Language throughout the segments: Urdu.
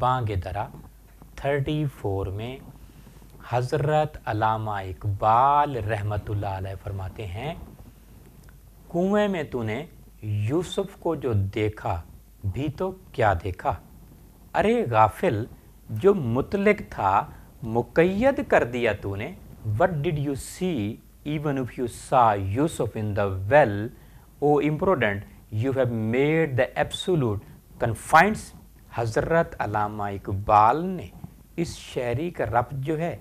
بانگ درا تھرٹی فور میں حضرت علامہ اقبال رحمت اللہ علیہ فرماتے ہیں کنویں میں تو نے یوسف کو جو دیکھا بھی تو کیا دیکھا ارے غافل جو متلک تھا مقید کر دیا تو نے what did you see even if you saw Yusuf in the well O imprudent you have made the absolute confines Hazrat Allama Iqbal نے اس شہری کا رب جو ہے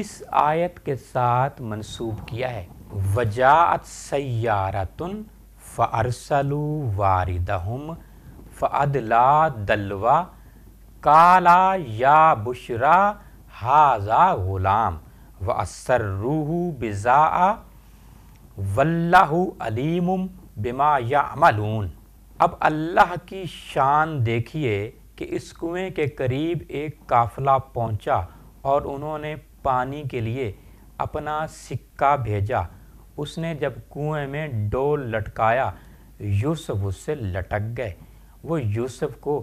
اس آیت کے ساتھ منسوب کیا ہے وجاعت سیارتن فارسلو واردہم فعدلا دلوا کالا یا بشرا حاضہ غلام و اسروح بزاء و اللہ علیم بما یعملون اب اللہ کی شان دیکھیے کہ اس کنویں کے قریب ایک قافلہ پہنچا اور انہوں نے پانی کے لیے اپنا سکہ بھیجا اس نے جب کنویں میں ڈول لٹکایا یوسف اس سے لٹک گئے وہ یوسف کو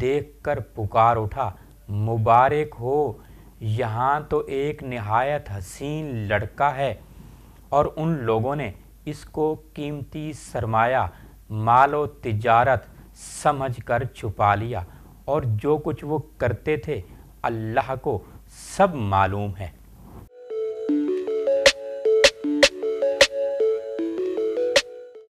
دیکھ کر پکار اٹھا مبارک ہو یہاں تو ایک نہایت حسین لڑکا ہے اور ان لوگوں نے اس کو قیمتی سرمایہ مال و تجارت سمجھ کر چھپا لیا اور جو کچھ وہ کرتے تھے اللہ کو سب معلوم ہے